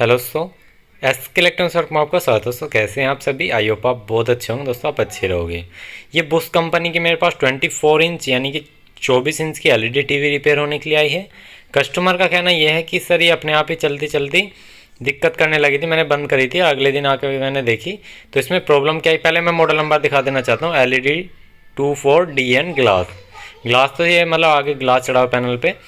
hello दोस्तों S के electronics work में आपका स्वागत दोस्तों कैसे हैं आप सभी आई होप आप बहुत अच्छे होंगे दोस्तों आप अच्छे रहोगे ये बुश कंपनी की मेरे पास 24 इंच यानी कि 24 इंच की एलईडी टीवी रिपेयर होने के लिए आई है कस्टमर का कहना यह है कि सर ये अपने आप ही चलती चलती दिक्कत करने लगी थी मैंने बंद करी थी अगले दिन आकर मैंने देखी तो इसमें प्रॉब्लम क्या है पहले मैं मॉडल नंबर दिखा देना चाहता हूँ L E D glass glass तो ये मतलब आगे ग्लास चढ़ाओ पैनल पर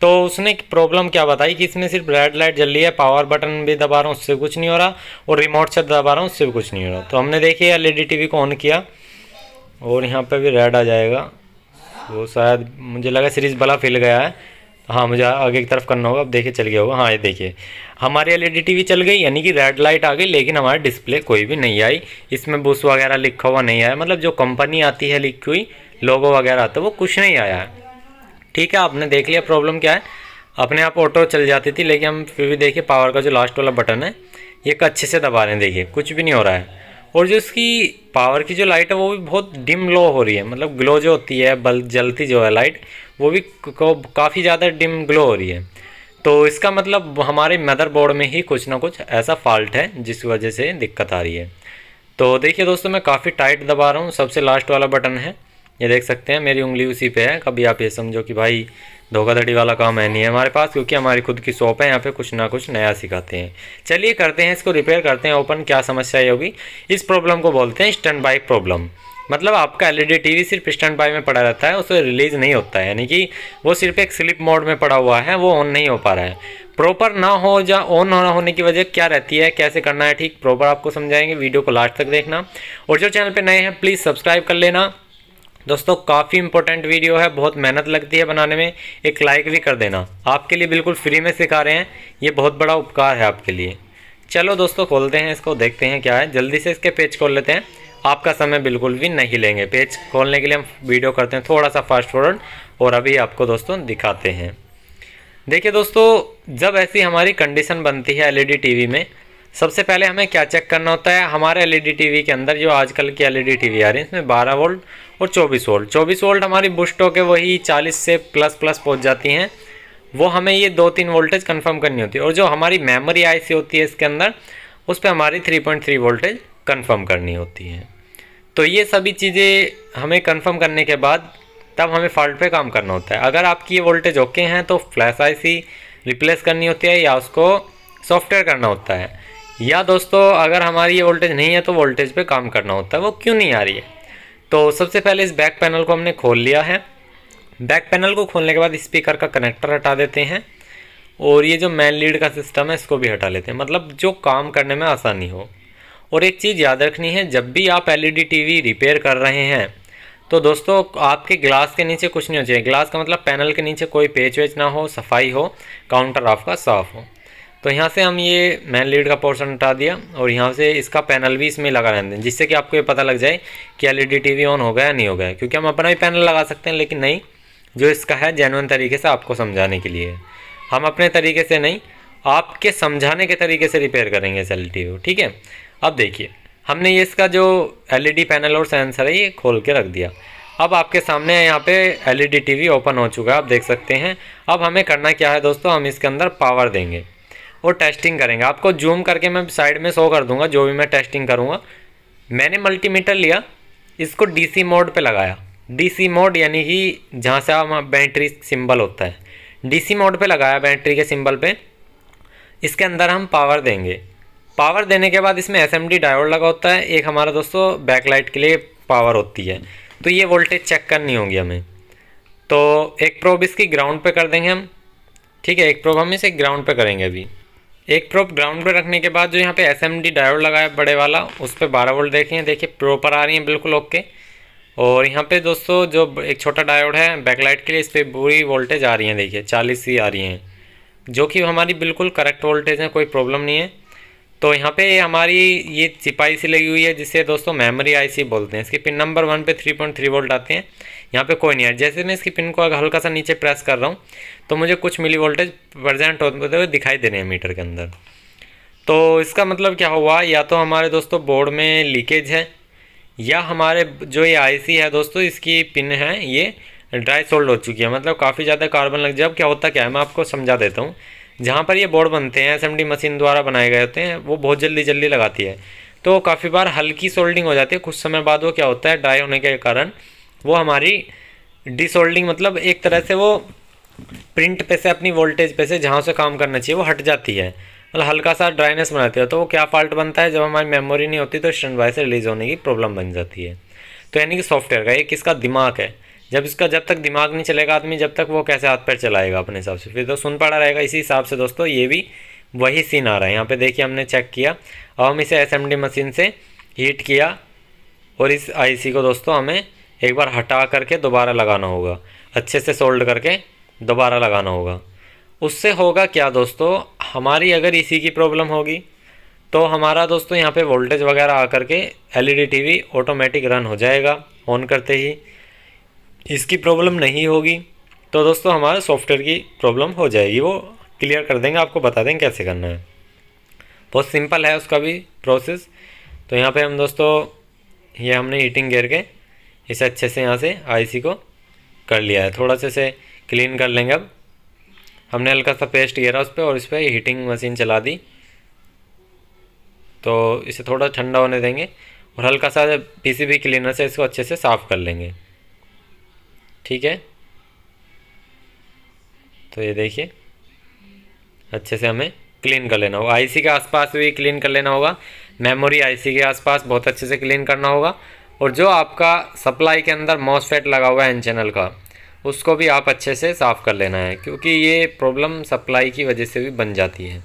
तो उसने प्रॉब्लम क्या बताई कि इसमें सिर्फ रेड लाइट जल रही है पावर बटन भी दबा रहा हूँ उससे कुछ नहीं हो रहा और रिमोट से दबा रहा हूँ उससे भी कुछ नहीं हो रहा तो हमने देखिए एल टीवी को ऑन किया और यहाँ पर भी रेड आ जाएगा वो शायद मुझे लगा सीरीज बला फिल गया है हाँ मुझे आगे की तरफ करना होगा अब देखिए चल गया होगा हाँ ये देखिए हमारी एल टीवी e चल गई यानी कि रेड लाइट आ गई लेकिन हमारे डिस्प्ले कोई भी नहीं आई इसमें बुश वगैरह लिखा हुआ नहीं आया मतलब जो कंपनी आती है लिखी हुई लोगो वगैरह आता तो है वो कुछ नहीं आया है ठीक है आपने देख लिया प्रॉब्लम क्या है अपने आप ऑटो चल जाती थी लेकिन हम फिर भी देखिए पावर का जो लास्ट वाला बटन है ये अच्छे से दबा रहे हैं देखिए कुछ भी नहीं हो रहा है और जो इसकी पावर की जो लाइट है वो भी बहुत डिम लो हो रही है मतलब ग्लो जो होती है बल जलती जो है लाइट वो भी काफ़ी ज़्यादा डिम ग्लो हो रही है तो इसका मतलब हमारे मदरबोर्ड में ही कुछ ना कुछ ऐसा फॉल्ट है जिस वजह से दिक्कत आ रही है तो देखिए दोस्तों मैं काफ़ी टाइट दबा रहा हूँ सबसे लास्ट वाला बटन है ये देख सकते हैं मेरी उंगली उसी पे है कभी आप ये समझो कि भाई धोखाधड़ी वाला काम है नहीं है हमारे पास क्योंकि हमारी खुद की शॉप है यहाँ पे कुछ ना कुछ नया सिखाते हैं चलिए करते हैं इसको रिपेयर करते हैं ओपन क्या समस्या ये होगी इस प्रॉब्लम को बोलते हैं स्टैंड बाई प्रॉब्लम मतलब आपका एलईडी टीवी सिर्फ स्टैंड बाई में पड़ा रहता है उसे रिलीज नहीं होता है यानी कि वो सिर्फ एक स्लिप मोड में पड़ा हुआ है वो ऑन नहीं हो पा रहा है प्रॉपर ना हो या ऑन ना होने की वजह क्या रहती है कैसे करना है ठीक प्रॉपर आपको समझाएंगे वीडियो को लास्ट तक देखना और जो चैनल पर नए हैं प्लीज़ सब्सक्राइब कर लेना दोस्तों काफ़ी इंपॉर्टेंट वीडियो है बहुत मेहनत लगती है बनाने में एक लाइक भी कर देना आपके लिए बिल्कुल फ्री में सिखा रहे हैं ये बहुत बड़ा उपकार है आपके लिए चलो दोस्तों खोलते हैं इसको देखते हैं क्या है जल्दी से इसके पेज खोल लेते हैं आपका समय बिल्कुल भी नहीं लेंगे पेज खोलने के लिए हम वीडियो करते हैं थोड़ा सा फास्ट फॉरवर्ड और अभी आपको दोस्तों दिखाते हैं देखिए दोस्तों जब ऐसी हमारी कंडीशन बनती है एलईडी टीवी e में सबसे पहले हमें क्या चेक करना होता है हमारे एलईडी टीवी e के अंदर जो आजकल की एलईडी टीवी e आ रही है इसमें 12 वोल्ट और 24 वोल्ट 24 वोल्ट हमारी बुस्ट के वही 40 से प्लस प्लस पहुंच जाती हैं वो हमें ये दो तीन वोल्टेज कंफर्म करनी होती है और जो हमारी मेमोरी आईसी होती है इसके अंदर उस पर हमारी 3.3 वोल्टेज कन्फर्म करनी होती है तो ये सभी चीज़ें हमें कन्फर्म करने के बाद तब हमें फॉल्ट पे काम करना होता है अगर आपकी ये वोल्टेज ओके हैं तो फ्लैश आई रिप्लेस करनी होती है या उसको सॉफ्टवेयर करना होता है या दोस्तों अगर हमारी ये वोल्टेज नहीं है तो वोल्टेज पे काम करना होता है वो क्यों नहीं आ रही है तो सबसे पहले इस बैक पैनल को हमने खोल लिया है बैक पैनल को खोलने के बाद स्पीकर का कनेक्टर हटा देते हैं और ये जो मैन लीड का सिस्टम है इसको भी हटा लेते हैं मतलब जो काम करने में आसानी हो और एक चीज़ याद रखनी है जब भी आप एल ई रिपेयर कर रहे हैं तो दोस्तों आपके ग्लास के नीचे कुछ नहीं हो चाहिए ग्लास का मतलब पैनल के नीचे कोई पेच वेच ना हो सफाई हो काउंटर आपका साफ़ हो तो यहाँ से हम ये मैन लीड का पोर्शन हटा दिया और यहाँ से इसका पैनल भी इसमें लगा रहने दें जिससे कि आपको ये पता लग जाए कि एल ई ऑन हो गया या नहीं हो गया क्योंकि हम अपना भी पैनल लगा सकते हैं लेकिन नहीं जो इसका है जैनवन तरीके से आपको समझाने के लिए हम अपने तरीके से नहीं आपके समझाने के तरीके से रिपेयर करेंगे इस एल e ठीक है अब देखिए हमने ये इसका जो एल पैनल e और सेंसर है ये खोल के रख दिया अब आपके सामने यहाँ पे एल ई ओपन हो चुका है आप देख सकते हैं अब हमें करना क्या है दोस्तों हम इसके अंदर पावर देंगे और टेस्टिंग करेंगे आपको जूम करके मैं साइड में शो कर दूंगा जो भी मैं टेस्टिंग करूँगा मैंने मल्टीमीटर लिया इसको डीसी मोड पे लगाया डीसी मोड यानी कि जहाँ से आप बैटरी सिंबल होता है डीसी मोड पे लगाया बैटरी के सिंबल पे इसके अंदर हम पावर देंगे पावर देने के बाद इसमें एस एम डी डायोड लगा होता है एक हमारा दोस्तों बैकलाइट के लिए पावर होती है तो ये वोल्टेज चेक करनी होगी हमें तो एक प्रोब इसकी ग्राउंड पर कर देंगे हम ठीक है एक प्रोब हम इसे ग्राउंड पर करेंगे अभी एक प्रोप ग्राउंड पर रखने के बाद जो यहाँ पे एस एम डी डायोड लगाया बड़े वाला उस पर बारह वोल्ट देखें देखिए प्रो आ रही हैं बिल्कुल ओके और यहाँ पे दोस्तों जो एक छोटा डायोड है बैकलाइट के लिए इस पर बुरी वोल्टेज आ रही है देखिए चालीस ही आ रही हैं जो कि हमारी बिल्कुल करेक्ट वोल्टेज है कोई प्रॉब्लम नहीं है तो यहाँ पे हमारी ये चिपाई सी लगी हुई है जिसे दोस्तों मेमोरी आईसी बोलते हैं इसके पिन नंबर वन पे थ्री पॉइंट थ्री वोल्ट आते हैं यहाँ पे कोई नहीं है जैसे मैं इसकी पिन को अगर हल्का सा नीचे प्रेस कर रहा हूँ तो मुझे कुछ मिली वोल्टेज प्रजेंट होते हुए दिखाई दे रहे हैं मीटर के अंदर तो इसका मतलब क्या हुआ या तो हमारे दोस्तों बोर्ड में लीकेज है या हमारे जो ये आई है दोस्तों इसकी पिन है ये ड्राई सोल्ड हो चुकी है मतलब काफ़ी ज़्यादा कार्बन लग जाए अब क्या होता क्या है मैं आपको समझा देता हूँ जहाँ पर ये बोर्ड बनते हैं एसएमडी मशीन द्वारा बनाए गए होते हैं वो बहुत जल्दी जल्दी लगाती है तो काफ़ी बार हल्की सोल्डिंग हो जाती है कुछ समय बाद वो क्या होता है ड्राई होने के कारण वो हमारी डिसोल्डिंग मतलब एक तरह से वो प्रिंट पे से अपनी वोल्टेज पे से जहाँ से काम करना चाहिए वो हट जाती है मतलब हल्का सा ड्राइनेस बनाती है तो वो क्या फॉल्ट बनता है जब हमारी मेमोरी नहीं होती तो स्टैंड बाय से रिलीज होने की प्रॉब्लम बन जाती है तो यानी कि सॉफ्टवेयर का ये किसका दिमाग है जब इसका जब तक दिमाग नहीं चलेगा आदमी जब तक वो कैसे हाथ पैर चलाएगा अपने हिसाब से फिर तो सुन पड़ा रहेगा इसी हिसाब से दोस्तों ये भी वही सीन आ रहा है यहाँ पर देखिए हमने चेक किया और हम इसे एस मशीन से हीट किया और इस आई को दोस्तों हमें एक बार हटा करके दोबारा लगाना होगा अच्छे से सोल्ड करके दोबारा लगाना होगा उससे होगा क्या दोस्तों हमारी अगर इसी की प्रॉब्लम होगी तो हमारा दोस्तों यहाँ पे वोल्टेज वगैरह आकर के एलईडी टीवी ऑटोमेटिक रन हो जाएगा ऑन करते ही इसकी प्रॉब्लम नहीं होगी तो दोस्तों हमारे सॉफ्टवेयर की प्रॉब्लम हो जाएगी वो क्लियर कर देंगे आपको बता देंगे कैसे करना है बहुत सिंपल है उसका भी प्रोसेस तो यहाँ पे हम दोस्तों ये हमने हीटिंग गेयर के इसे अच्छे से यहाँ से आईसी को कर लिया है थोड़ा से इसे क्लीन कर लेंगे अब हमने हल्का सा पेस्ट घेरा उस पर और इस पर हीटिंग मशीन चला दी तो इसे थोड़ा ठंडा होने देंगे और हल्का सा पीसीबी क्लीनर से इसको अच्छे से साफ़ कर लेंगे ठीक है तो ये देखिए अच्छे से हमें क्लीन कर लेना होगा आईसी के आसपास भी क्लीन कर लेना होगा मेमोरी आईसी के आसपास बहुत अच्छे से क्लीन करना होगा और जो आपका सप्लाई के अंदर मॉसफेट लगा हुआ है एन चैनल का उसको भी आप अच्छे से साफ़ कर लेना है क्योंकि ये प्रॉब्लम सप्लाई की वजह से भी बन जाती है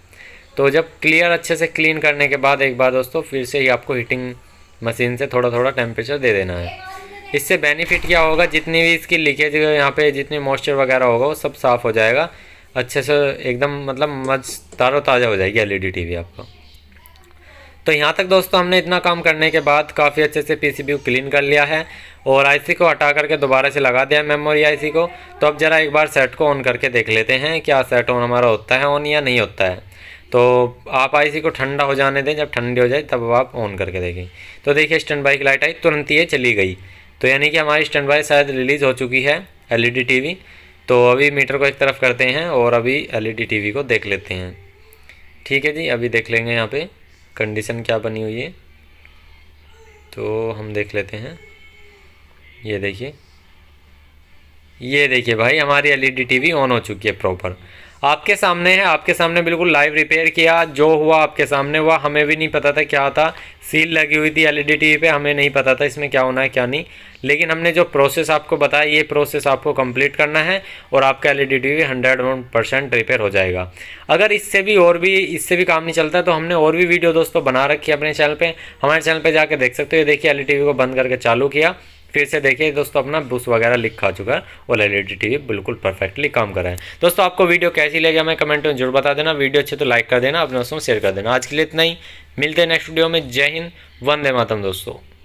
तो जब क्लियर अच्छे से क्लीन करने के बाद एक बार दोस्तों फिर से ही आपको हीटिंग मशीन से थोड़ा थोड़ा टेम्परेचर दे देना है इससे बेनिफिट क्या होगा जितनी भी इसकी लीकेज यहाँ पे जितनी मॉइस्चर वगैरह होगा वो सब साफ़ हो जाएगा अच्छे से एकदम मतलब मज तारो ताज़ा हो जाएगी एल ई आपका तो यहाँ तक दोस्तों हमने इतना काम करने के बाद काफ़ी अच्छे से पी को क्लीन कर लिया है और आईसी को हटा करके दोबारा से लगा दिया मेमोरी आईसी को तो अब ज़रा एक बार सेट को ऑन करके देख लेते हैं क्या सेट ऑन हमारा होता है ऑन या नहीं होता है तो आप आईसी को ठंडा हो जाने दें जब ठंडी हो जाए तब आप ऑन करके देखें तो देखिए स्टैंड बाई की लाइट आई तुरंत ये चली गई तो यानी कि हमारी स्टैंड बाई शायद रिलीज़ हो चुकी है एल ई e तो अभी मीटर को एक तरफ करते हैं और अभी एल ई e को देख लेते हैं ठीक है जी अभी देख लेंगे यहाँ पर कंडीशन क्या बनी हुई है तो हम देख लेते हैं ये देखिए ये देखिए भाई हमारी एलईडी टीवी ऑन हो चुकी है प्रॉपर आपके सामने है आपके सामने बिल्कुल लाइव रिपेयर किया जो हुआ आपके सामने हुआ हमें भी नहीं पता था क्या था सील लगी हुई थी एलईडी टीवी e पे हमें नहीं पता था इसमें क्या होना है क्या नहीं लेकिन हमने जो प्रोसेस आपको बताया ये प्रोसेस आपको कंप्लीट करना है और आपका L E hundred one percent repair हो जाएगा अगर इससे भी और भी इससे भी काम नहीं चलता तो हमने और भी वीडियो दोस्तों बना रखी है अपने चैनल पर हमारे चैनल पर जाकर देख सकते हो ये देखिए एल e को बंद करके चालू किया फिर से देखिए दोस्तों अपना बुस वगैरह लिखा चुका है और एल ई टीवी बिल्कुल परफेक्टली काम कर रहा है दोस्तों आपको वीडियो कैसी लगी हमें कमेंट में जरूर बता देना वीडियो अच्छे तो लाइक कर देना अपने दोस्तों शेयर कर देना आज के लिए इतना ही मिलते हैं नेक्स्ट वीडियो में जय हिंद वंदे मातम दोस्तों